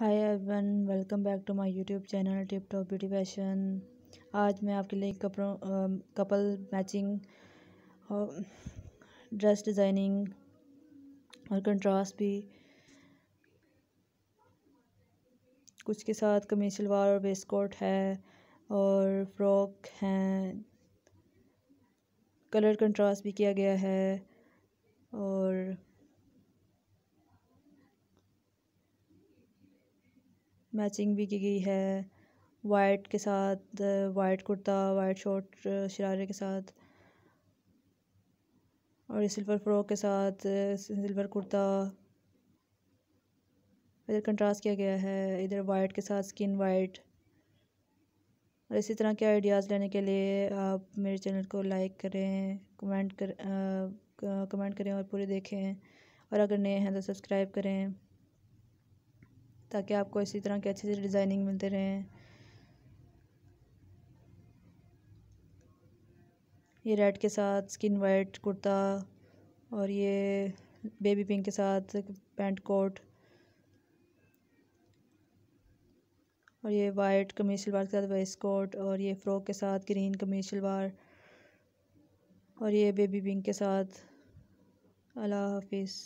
hi everyone welcome back to my YouTube channel tip top beauty fashion आज मैं आपके लिए कपड़ों कपल मैचिंग और ड्रेस डिज़ाइनिंग और कंट्रास्ट भी कुछ के साथ कमीज शलवार और वेस्ट कोट है और फ्रॉक हैं कलर कंट्रास्ट भी किया गया है और मैचिंग भी की गई है वाइट के साथ वाइट कुर्ता वाइट शॉर्ट शरारे के साथ और सिल्वर फ्रॉक के साथ सिल्वर कुर्ता इधर कंट्रास्ट किया गया है इधर वाइट के साथ स्किन वाइट और इसी तरह के आइडियाज़ लेने के लिए आप मेरे चैनल को लाइक करें कमेंट कर कमेंट करें और पूरे देखें और अगर नए हैं तो सब्सक्राइब करें ताकि आपको इसी तरह के अच्छे से डिज़ाइनिंग मिलते रहें ये रेड के साथ स्किन वाइट कुर्ता और ये बेबी पिंक के साथ पैंट कोट और ये वाइट कमीज शलवार के साथ वेस्ट कोट और ये फ्रॉक के साथ ग्रीन कमीज शलवार और ये बेबी पिंक के साथ अल्लाह हाफिज़